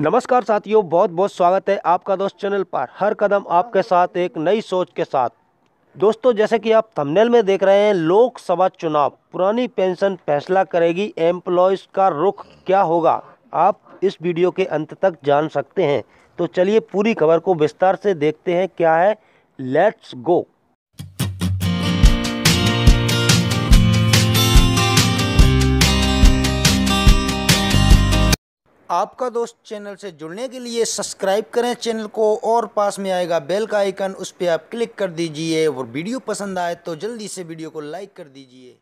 नमस्कार साथियों बहुत बहुत स्वागत है आपका दोस्त चैनल पर हर कदम आपके साथ एक नई सोच के साथ दोस्तों जैसे कि आप थंबनेल में देख रहे हैं लोकसभा चुनाव पुरानी पेंशन फैसला करेगी एम्प्लॉयज़ का रुख क्या होगा आप इस वीडियो के अंत तक जान सकते हैं तो चलिए पूरी खबर को विस्तार से देखते हैं क्या है लेट्स गो आपका दोस्त चैनल से जुड़ने के लिए सब्सक्राइब करें चैनल को और पास में आएगा बेल का आइकन उस पर आप क्लिक कर दीजिए और वीडियो पसंद आए तो जल्दी से वीडियो को लाइक कर दीजिए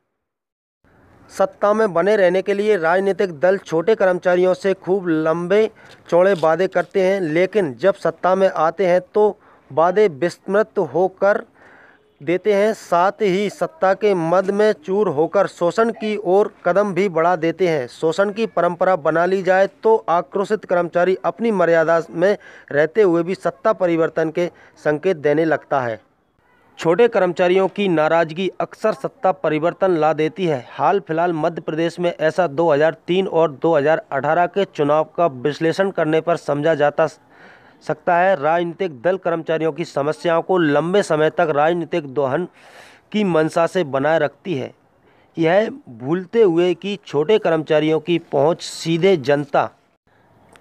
सत्ता में बने रहने के लिए राजनीतिक दल छोटे कर्मचारियों से खूब लंबे चौड़े वादे करते हैं लेकिन जब सत्ता में आते हैं तो वादे विस्मृत होकर देते हैं साथ ही सत्ता के मद में चूर होकर शोषण की ओर कदम भी बढ़ा देते हैं शोषण की परंपरा बना ली जाए तो आक्रोशित कर्मचारी अपनी मर्यादा में रहते हुए भी सत्ता परिवर्तन के संकेत देने लगता है छोटे कर्मचारियों की नाराज़गी अक्सर सत्ता परिवर्तन ला देती है हाल फिलहाल मध्य प्रदेश में ऐसा 2003 और 2018 के चुनाव का विश्लेषण करने पर समझा जाता सकता है राजनीतिक दल कर्मचारियों की समस्याओं को लंबे समय तक राजनीतिक दोहन की मंशा से बनाए रखती है यह भूलते हुए कि छोटे कर्मचारियों की पहुंच सीधे जनता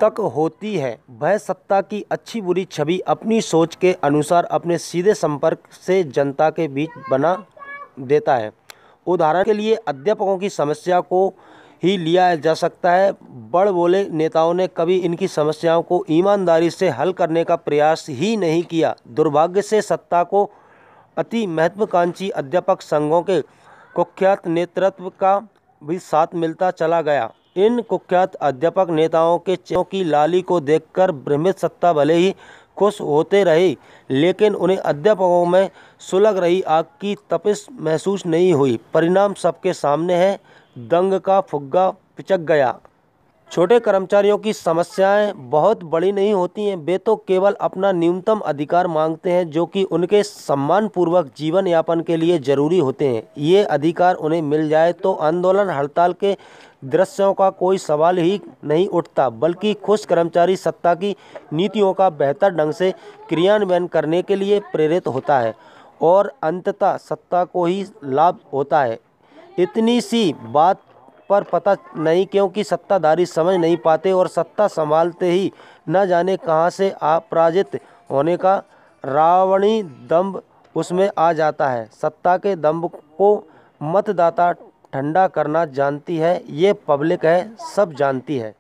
तक होती है वह सत्ता की अच्छी बुरी छवि अपनी सोच के अनुसार अपने सीधे संपर्क से जनता के बीच बना देता है उदाहरण के लिए अध्यापकों की समस्या को ही लिया जा सकता है बड़ बोले नेताओं ने कभी इनकी समस्याओं को ईमानदारी से हल करने का प्रयास ही नहीं किया दुर्भाग्य से सत्ता को अति महत्वाकांक्षी अध्यापक संघों के कुख्यात नेतृत्व का भी साथ मिलता चला गया इन कुख्यात अध्यापक नेताओं के चेहरों की लाली को देखकर भ्रमित सत्ता भले ही खुश होते रहे लेकिन उन्हें अध्यापकों में सुलग रही आग की तपिश महसूस नहीं हुई परिणाम सबके सामने है दंग का फुग्गा पिचक गया छोटे कर्मचारियों की समस्याएं बहुत बड़ी नहीं होती हैं वे तो केवल अपना न्यूनतम अधिकार मांगते हैं जो कि उनके सम्मानपूर्वक जीवन यापन के लिए जरूरी होते हैं ये अधिकार उन्हें मिल जाए तो आंदोलन हड़ताल के दृश्यों का कोई सवाल ही नहीं उठता बल्कि खुश कर्मचारी सत्ता की नीतियों का बेहतर ढंग से क्रियान्वयन करने के लिए प्रेरित होता है और अंततः सत्ता को ही लाभ होता है इतनी सी बात पर पता नहीं क्योंकि सत्ताधारी समझ नहीं पाते और सत्ता संभालते ही न जाने कहाँ से अपराजित होने का रावणी दम्भ उसमें आ जाता है सत्ता के दम्भ को मतदाता ठंडा करना जानती है ये पब्लिक है सब जानती है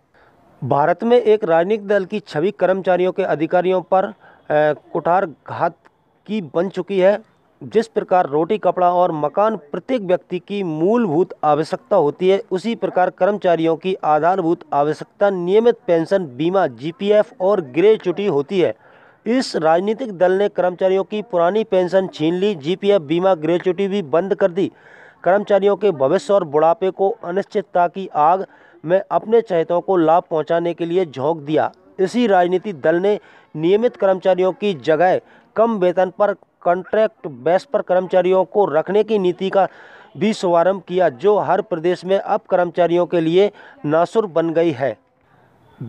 भारत में एक राजनीतिक दल की छवि कर्मचारियों के अधिकारियों पर कुठार घात की बन चुकी है जिस प्रकार रोटी कपड़ा और मकान प्रत्येक व्यक्ति की मूलभूत आवश्यकता होती है उसी प्रकार कर्मचारियों की आधारभूत आवश्यकता नियमित पेंशन बीमा जीपीएफ और ग्रेचुटी होती है इस राजनीतिक दल ने कर्मचारियों की पुरानी पेंशन छीन ली जीपीएफ बीमा ग्रेचुटी भी बंद कर दी कर्मचारियों के भविष्य और बुढ़ापे को अनिश्चितता की आग में अपने चहितों को लाभ पहुँचाने के लिए झोंक दिया इसी राजनीतिक दल ने नियमित कर्मचारियों की जगह कम वेतन पर कॉन्ट्रैक्ट बेस पर कर्मचारियों को रखने की नीति का भी शुभारंभ किया जो हर प्रदेश में अब कर्मचारियों के लिए नासुर बन गई है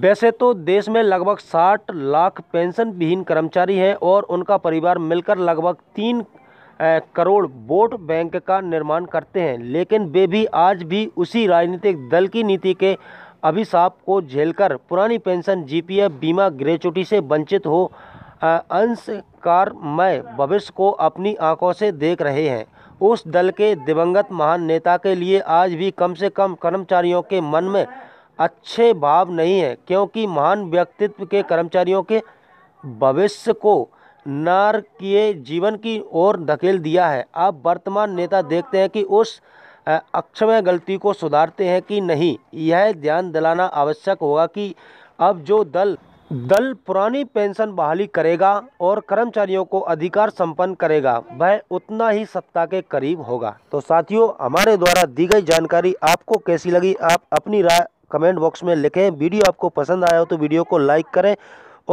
वैसे तो देश में लगभग 60 लाख पेंशन विहीन कर्मचारी हैं और उनका परिवार मिलकर लगभग तीन करोड़ वोट बैंक का निर्माण करते हैं लेकिन वे भी आज भी उसी राजनीतिक दल की नीति के अभिशाप को झेलकर पुरानी पेंशन जीपीएफ बीमा ग्रेचुटी से वंचित हो अंशकारमय भविष्य को अपनी आंखों से देख रहे हैं उस दल के दिवंगत महान नेता के लिए आज भी कम से कम कर्मचारियों के मन में अच्छे भाव नहीं है क्योंकि महान व्यक्तित्व के कर्मचारियों के भविष्य को नारकीय जीवन की ओर धकेल दिया है अब वर्तमान नेता देखते हैं कि उस अक्षमय गलती को सुधारते हैं कि नहीं यह ध्यान दिलाना आवश्यक होगा कि अब जो दल दल पुरानी पेंशन बहाली करेगा और कर्मचारियों को अधिकार संपन्न करेगा वह उतना ही सत्ता के करीब होगा तो साथियों हमारे द्वारा दी गई जानकारी आपको कैसी लगी आप अपनी राय कमेंट बॉक्स में लिखें वीडियो आपको पसंद आया हो तो वीडियो को लाइक करें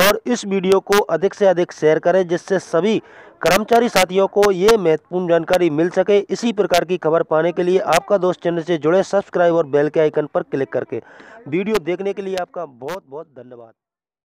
और इस वीडियो को अधिक से अधिक शेयर करें जिससे सभी कर्मचारी साथियों को ये महत्वपूर्ण जानकारी मिल सके इसी प्रकार की खबर पाने के लिए आपका दोस्त चैनल से जुड़े सब्सक्राइब और बेल के आइकन पर क्लिक करके वीडियो देखने के लिए आपका बहुत बहुत धन्यवाद